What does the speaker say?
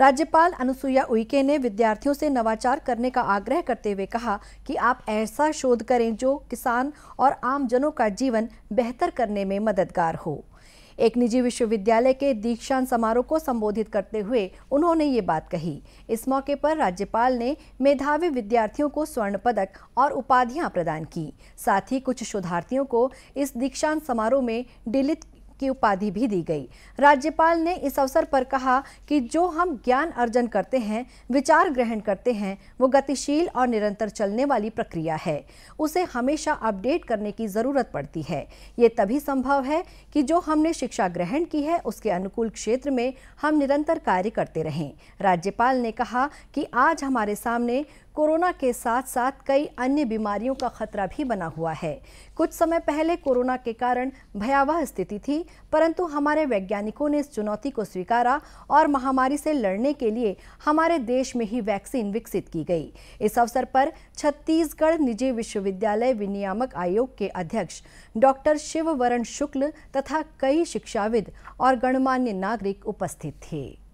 राज्यपाल अनुसुईया उइके ने विद्यार्थियों से नवाचार करने का आग्रह करते हुए कहा कि आप ऐसा शोध करें जो किसान और आमजनों का जीवन बेहतर करने में मददगार हो एक निजी विश्वविद्यालय के दीक्षांत समारोह को संबोधित करते हुए उन्होंने ये बात कही इस मौके पर राज्यपाल ने मेधावी विद्यार्थियों को स्वर्ण पदक और उपाधियां प्रदान की साथ ही कुछ शोधार्थियों को इस दीक्षांत समारोह में डिलित की उपाधि भी दी गई राज्यपाल ने इस अवसर पर कहा कि जो हम ज्ञान अर्जन करते हैं विचार ग्रहण करते हैं वो गतिशील और निरंतर चलने वाली प्रक्रिया है उसे हमेशा अपडेट करने की ज़रूरत पड़ती है ये तभी संभव है कि जो हमने शिक्षा ग्रहण की है उसके अनुकूल क्षेत्र में हम निरंतर कार्य करते रहें राज्यपाल ने कहा कि आज हमारे सामने कोरोना के साथ साथ कई अन्य बीमारियों का खतरा भी बना हुआ है कुछ समय पहले कोरोना के कारण भयावह स्थिति थी परंतु हमारे वैज्ञानिकों ने इस चुनौती को स्वीकारा और महामारी से लड़ने के लिए हमारे देश में ही वैक्सीन विकसित की गई इस अवसर पर छत्तीसगढ़ निजी विश्वविद्यालय विनियामक आयोग के अध्यक्ष डॉक्टर शिववरण शुक्ल तथा कई शिक्षाविद और गणमान्य नागरिक उपस्थित थे